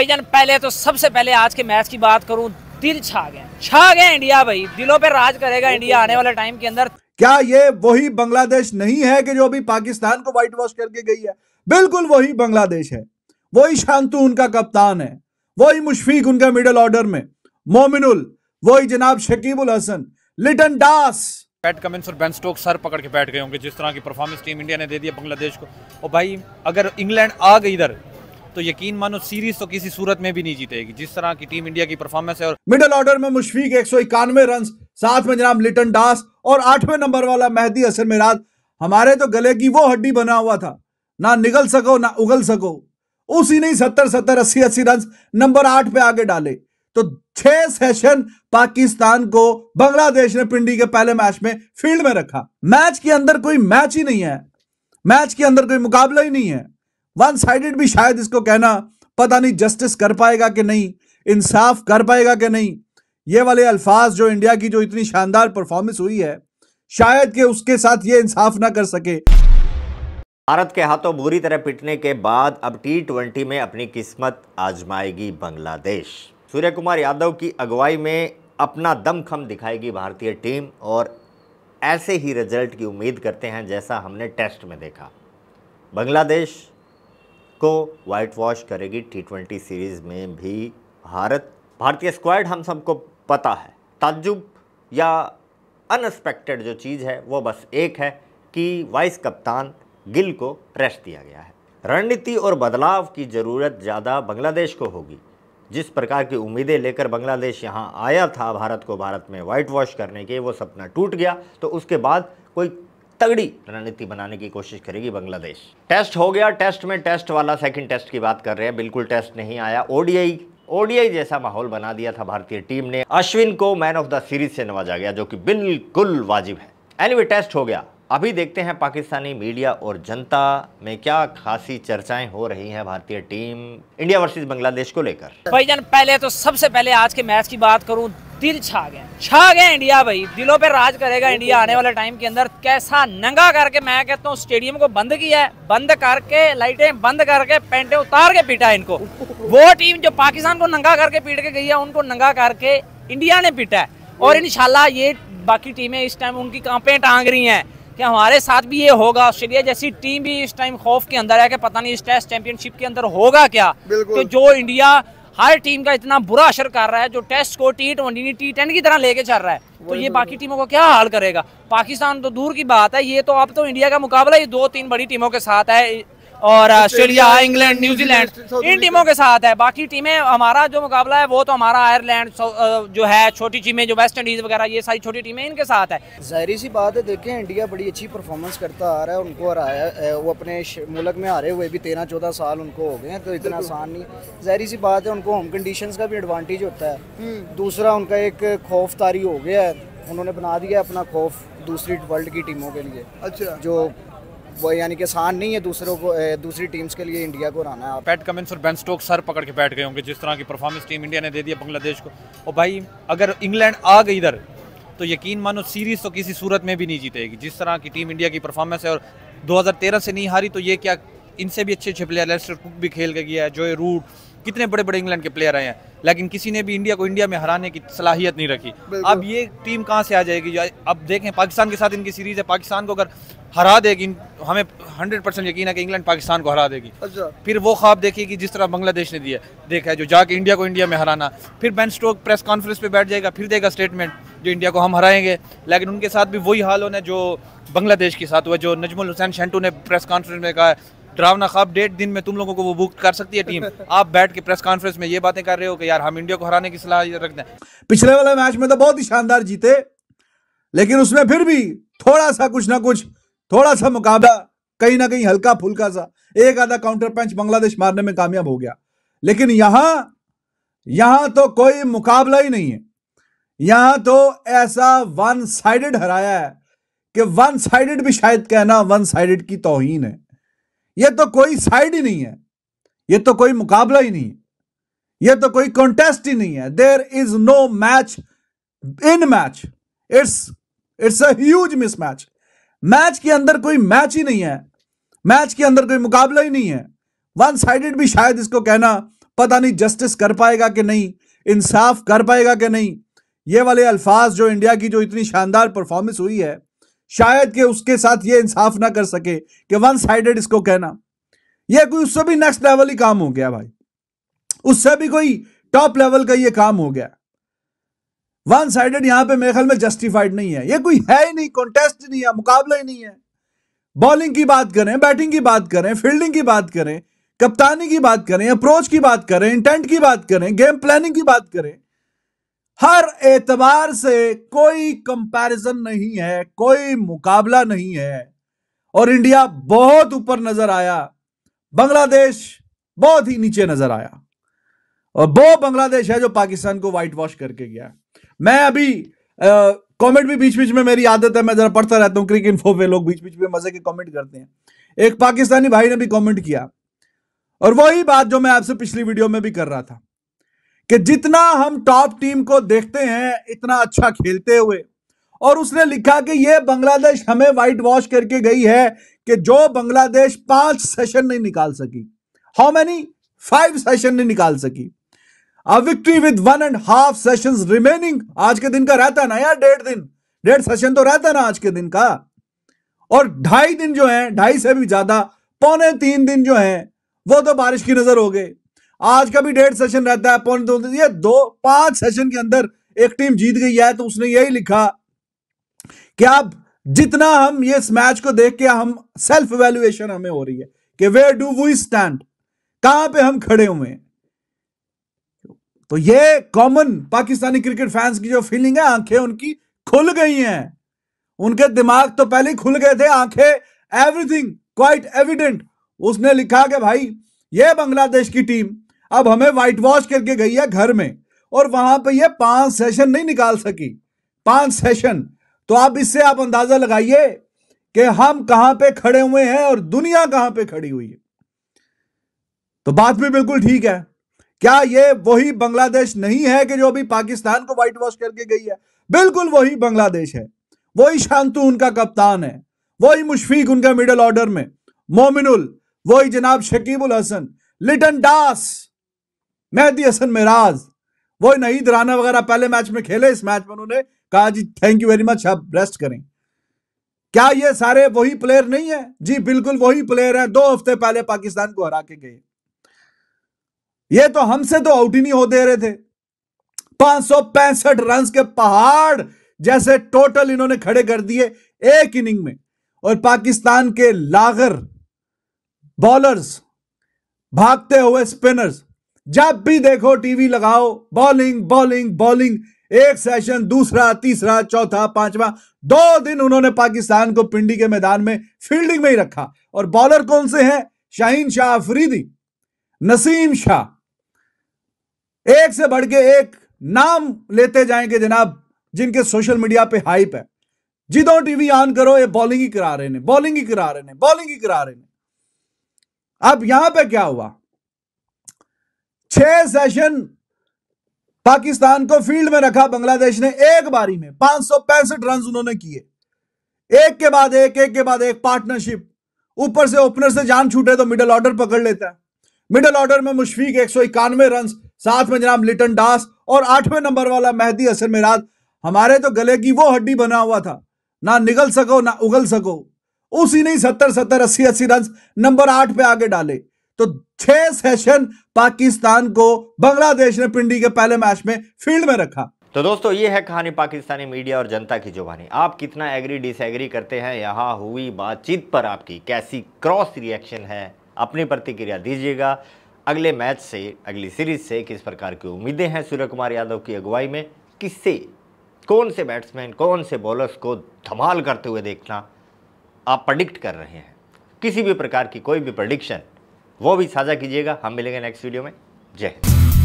जान पहले तो सबसे पहले आज के मैच की बात करूं दिल छा गए छा गए इंडिया भाई दिलों पे राज करेगा इंडिया आने वाले टाइम के अंदर क्या ये वही बांग्लादेश नहीं है कि जो अभी पाकिस्तान को व्हाइट वॉश करके गई है बिल्कुल वही बांग्लादेश है वही शांतु उनका कप्तान है वही मुशफीक उनका मिडिल ऑर्डर में मोमिनुल वही जनाब शकीबुल हसन लिटन दास पैट कमिंस और बेन स्टोक सर पकड़ के बैठ गए होंगे जिस तरह की परफॉर्मेंस टीम इंडिया ने दे दी बांग्लादेश को और भाई अगर इंग्लैंड आ गई इधर तो यकीन मानो सीरीज तो किसी सूरत में भी नहीं जीतेगी जिस तरह की टीम इंडिया की परफॉर्मेंस है और मिडल ऑर्डर में मुशफीक एक सौ इक्यानवे रन साथ में जनाब लिटन डास और आठवें नंबर वाला मेहदी असर मिराज हमारे तो गले की वो हड्डी बना हुआ था ना निगल सको ना उगल सको उसी ने सत्तर सत्तर अस्सी अस्सी रन नंबर आठ पे आगे डाले तो छह सेशन पाकिस्तान को बांग्लादेश ने पिंडी के पहले मैच में फील्ड में रखा मैच के अंदर कोई मैच ही नहीं है मैच के अंदर कोई मुकाबला ही नहीं है वन साइडेड भी शायद इसको कहना पता नहीं जस्टिस कर पाएगा कि नहीं इंसाफ कर पाएगा कि नहीं ये वाले अल्फाज जो इंडिया की जो इतनी शानदार परफॉर्मेंस हुई है शायद के उसके साथ ये इंसाफ ना कर सके भारत के हाथों बुरी तरह पिटने के बाद अब टी ट्वेंटी में अपनी किस्मत आजमाएगी बांग्लादेश सूर्य कुमार यादव की अगुवाई में अपना दमखम दिखाएगी भारतीय टीम और ऐसे ही रिजल्ट की उम्मीद करते हैं जैसा हमने टेस्ट में देखा बांग्लादेश को वाइट वॉश करेगी टी ट्वेंटी सीरीज़ में भी भारत भारतीय स्क्वाड हम सबको पता है ताज्जुब या अनएक्सपेक्टेड जो चीज़ है वो बस एक है कि वाइस कप्तान गिल को रेस्ट दिया गया है रणनीति और बदलाव की ज़रूरत ज़्यादा बांग्लादेश को होगी जिस प्रकार की उम्मीदें लेकर बांग्लादेश यहाँ आया था भारत को भारत में वाइट वॉश करने के वो सपना टूट गया तो उसके बाद कोई तगड़ी रणनीति बनाने की कोशिश करेगी बांग्लादेश टेस्ट हो गया टेस्ट में टेस्ट वाला सेकंड टेस्ट की बात कर रहे हैं बिल्कुल टेस्ट नहीं आया ओडीआई ओडीआई जैसा माहौल बना दिया था भारतीय टीम ने अश्विन को मैन ऑफ द सीरीज से नवाजा गया जो कि बिल्कुल वाजिब है एनीवे anyway, टेस्ट हो गया अभी देखते हैं पाकिस्तानी मीडिया और जनता में क्या खासी चर्चाएं हो रही हैं भारतीय टीम इंडिया वर्सेस बांग्लादेश को लेकर भाई जान पहले तो सबसे पहले आज के मैच की बात करूं दिल छा गए छा गए इंडिया भाई दिलों पे राज करेगा इंडिया आने वाले टाइम के अंदर कैसा नंगा करके मैं कहता हूँ स्टेडियम को बंद किया है बंद करके लाइटें बंद करके पेंटे उतार के पीटा है इनको वो टीम जो पाकिस्तान को नंगा करके पीट के गई है उनको नंगा करके इंडिया ने पीटा है और इनशाला ये बाकी टीमें इस टाइम उनकी कांपें टांग रही हैं कि हमारे साथ भी ये होगा ऑस्ट्रेलिया जैसी टीम भी इस टाइम खौफ के अंदर है कि पता नहीं इस टेस्ट चैंपियनशिप के अंदर होगा क्या तो जो इंडिया हर टीम का इतना बुरा असर कर रहा है जो टेस्ट को टी ट्वेंटी टी टेन की तरह लेके चल रहा है तो ये तो। बाकी टीमों को क्या हाल करेगा पाकिस्तान तो दूर की बात है ये तो अब तो इंडिया का मुकाबला ये दो तीन बड़ी टीमों के साथ है और ऑस्ट्रेलिया इंग्लैंड न्यूजीलैंड इन टीमों के साथ है बाकी टीमें हमारा जो मुकाबला है वो तो हमारा आयरलैंड जो है छोटी टीमें जो वेस्ट इंडीज वगैरह ये सारी छोटी टीमें इनके साथ है जहरी सी बात है देखें इंडिया बड़ी अच्छी परफॉर्मेंस करता आ रहा है उनको हराया वो अपने मुल्क में हारे हुए भी तेरह चौदह साल उनको हो गए हैं तो इतना आसान नहीं जहरी सी बात है उनको होम कंडीशन का भी एडवांटेज होता है हम्म। दूसरा उनका एक खौफ तारी हो गया है उन्होंने बना दिया अपना खौफ दूसरी वर्ल्ड की टीमों के लिए अच्छा जो वो यानी कि आसान नहीं है दूसरों को दूसरी टीम्स के लिए इंडिया को हराना है पैट कमिंस और बेन स्टोक सर पकड़ के बैठ गए होंगे जिस तरह की परफॉर्मेंस टीम इंडिया ने दे दी बांग्लादेश को और भाई अगर इंग्लैंड आ गई इधर तो यकीन मानो सीरीज़ तो किसी सूरत में भी नहीं जीतेगी जिस तरह की टीम इंडिया की परफॉर्मेंस है और 2013 से नहीं हारी तो ये क्या इनसे भी अच्छे अच्छे प्लेयर लेस्टर कुक भी खेल के गया है जोए रूट कितने बड़े बड़े इंग्लैंड के प्लेयर आए हैं लेकिन किसी ने भी इंडिया को इंडिया में हराने की सलाहियत नहीं रखी अब ये टीम कहाँ से आ जाएगी अब देखें पाकिस्तान के साथ इनकी सीरीज है पाकिस्तान को अगर हरा देगी हमें हंड्रेड परसेंट यकीन है कि इंग्लैंड पाकिस्तान को हरा देगी अच्छा। फिर वो ख्वाब देखेगी जिस तरह बांग्लादेश ने दिया देखा है जो जाके इंडिया को इंडिया में हराना फिर बैन स्टोक प्रेस कॉन्फ्रेंस पे बैठ जाएगा फिर देगा स्टेटमेंट जो इंडिया को हम हराएंगे लेकिन उनके साथ भी वही हाल होना जो बांग्लादेश के साथ हुआ जो नजमुल हुसैन शेंटू ने प्रेस कॉन्फ्रेंस में कहा डरावना खाब डेढ़ दिन में तुम लोगों को वो बुक कर सकती है टीम आप बैठ के प्रेस कॉन्फ्रेंस में ये बातें कर रहे हो कि यार हम इंडिया को हराने की सलाह रखते हैं पिछले वाला मैच में तो बहुत ही शानदार जीते लेकिन उसमें फिर भी थोड़ा सा कुछ ना कुछ थोड़ा सा मुकाबला कहीं ना कहीं हल्का फुल्का सा एक आधा काउंटर पंच बांग्लादेश मारने में कामयाब हो गया लेकिन यहां यहां तो कोई मुकाबला ही नहीं है यहां तो ऐसा वन साइडेड हराया है कि वन साइडेड भी शायद कहना वन साइडेड की तोहीन है ये तो कोई साइड ही नहीं है ये तो कोई मुकाबला ही नहीं है ये तो कोई कॉन्टेस्ट ही नहीं है there is no match in match it's it's as mismatch match के अंदर कोई मैच ही नहीं है मैच के अंदर कोई मुकाबला ही नहीं है वन साइडेड भी शायद इसको कहना पता नहीं जस्टिस कर पाएगा कि नहीं इंसाफ कर पाएगा कि नहीं ये वाले अल्फाज जो इंडिया की जो इतनी शानदार परफॉर्मेंस हुई है शायद के उसके साथ ये इंसाफ ना कर सके कि वन साइडेड इसको कहना यह कोई उससे भी नेक्स्ट लेवल ही काम हो गया भाई उससे भी कोई टॉप लेवल का ये काम हो गया वन साइडेड यहां पे मेरे ख्याल में जस्टिफाइड नहीं है ये कोई है ही नहीं कॉन्टेस्ट नहीं है मुकाबला ही नहीं है बॉलिंग की बात करें बैटिंग की बात करें फील्डिंग की बात करें कप्तानी की बात करें अप्रोच की बात करें इंटेंट की बात करें गेम प्लानिंग की बात करें हर एतबार से कोई कंपैरिजन नहीं है कोई मुकाबला नहीं है और इंडिया बहुत ऊपर नजर आया बांग्लादेश बहुत ही नीचे नजर आया और वो बांग्लादेश है जो पाकिस्तान को व्हाइट वॉश करके गया मैं अभी कमेंट भी बीच बीच में मेरी आदत है मैं जरा पढ़ता रहता हूं क्रिक इन्फो पे लोग बीच बीच में मजे के कमेंट करते हैं एक पाकिस्तानी भाई ने भी कमेंट किया और वही बात जो मैं आपसे पिछली वीडियो में भी कर रहा था कि जितना हम टॉप टीम को देखते हैं इतना अच्छा खेलते हुए और उसने लिखा कि यह बांग्लादेश हमें व्हाइट वॉश करके गई है कि जो बांग्लादेश पांच सेशन नहीं निकाल सकी हाउ मैनी फाइव सेशन नहीं निकाल सकी a victory with one and half session remaining आज के दिन का रहता ना यार डेढ़ दिन डेढ़ सेशन तो रहता ना आज के दिन का और ढाई दिन जो है ढाई से भी ज्यादा पौने तीन दिन जो है वो तो बारिश की नजर हो गए आज का भी डेढ़ सेशन रहता है पौने दो ये दो पांच सेशन के अंदर एक टीम जीत गई है तो उसने यही लिखा कि आप जितना हम ये इस मैच को देख के हम सेल्फ वैल्यूएशन हमें हो रही है कि वे डू वी स्टैंड कहां पे हम खड़े हुए हैं तो ये कॉमन पाकिस्तानी क्रिकेट फैंस की जो फीलिंग है आंखें उनकी खुल गई हैं उनके दिमाग तो पहले ही खुल गए थे आंखें एवरीथिंग क्वाइट एविडेंट उसने लिखा कि भाई ये बांग्लादेश की टीम अब हमें व्हाइट वॉश करके गई है घर में और वहां पे ये पांच सेशन नहीं निकाल सकी पांच सेशन तो आप इससे आप अंदाजा लगाइए कि हम कहां पे खड़े हुए हैं और दुनिया कहां पे खड़ी हुई है तो बात भी बिल्कुल ठीक है क्या ये वही बांग्लादेश नहीं है कि जो अभी पाकिस्तान को व्हाइट वॉश करके गई है बिल्कुल वही बांग्लादेश है वही शांतु उनका कप्तान है वही मुशफीक उनका मिडल ऑर्डर में मोमिनुल वही जनाब शकीबुल हसन लिटन डास मेहदी हसन मेराज वो नहीं दराना वगैरह पहले मैच में खेले इस मैच में उन्होंने कहा जी थैंक यू वेरी मच आप रेस्ट करें क्या ये सारे वही प्लेयर नहीं है जी बिल्कुल वही प्लेयर हैं दो हफ्ते पहले पाकिस्तान को हरा के गए ये तो हमसे तो आउट ही नहीं हो दे रहे थे पांच रन के पहाड़ जैसे टोटल इन्होंने खड़े कर दिए एक इनिंग में और पाकिस्तान के लागर बॉलर्स भागते हुए स्पिनर्स जब भी देखो टीवी लगाओ बॉलिंग बॉलिंग बॉलिंग एक सेशन दूसरा तीसरा चौथा पांचवा दो दिन उन्होंने पाकिस्तान को पिंडी के मैदान में फील्डिंग में ही रखा और बॉलर कौन से हैं शाहीन शाह अफरीदी नसीम शाह एक से बढ़ के एक नाम लेते जाएंगे जनाब जिनके सोशल मीडिया पे हाइप है जिदो टीवी ऑन करो ये बॉलिंग ही करा रहे ने बॉलिंग ही करा रहे ने बॉलिंग ही करा रहे ने अब यहां पे क्या हुआ छह सेशन पाकिस्तान को फील्ड में रखा बांग्लादेश ने एक बारी में पांच सौ पैंसठ रन उन्होंने किए एक के बाद एक एक के बाद एक पार्टनरशिप ऊपर से ओपनर से जान छूटे तो मिडल ऑर्डर पकड़ लेता है मिडल ऑर्डर में मुशफीक एक सौ इक्यानवे रन साथ में जनाब लिटन डास और आठवें नंबर वाला मेहदी असर मेराज हमारे तो गले की वो हड्डी बना हुआ था ना निगल सको ना उगल सको उसी ने सत्तर सत्तर अस्सी अस्सी रन नंबर आठ पे आगे डाले तो छह सेशन पाकिस्तान को बांग्लादेश ने पिंडी के पहले मैच में फील्ड में रखा तो दोस्तों ये है कहानी पाकिस्तानी मीडिया और जनता की जुबानी आप कितना एग्री डिसएग्री करते हैं यहाँ हुई बातचीत पर आपकी कैसी क्रॉस रिएक्शन है अपनी प्रतिक्रिया दीजिएगा अगले मैच से अगली सीरीज से किस प्रकार की उम्मीदें हैं सूर्य कुमार यादव की अगुवाई में किससे कौन से बैट्समैन कौन से बॉलर्स को धमाल करते हुए देखना आप प्रडिक्ट कर रहे हैं किसी भी प्रकार की कोई भी प्रडिक्शन वो भी साझा कीजिएगा हम मिलेंगे नेक्स्ट वीडियो में जय हिंद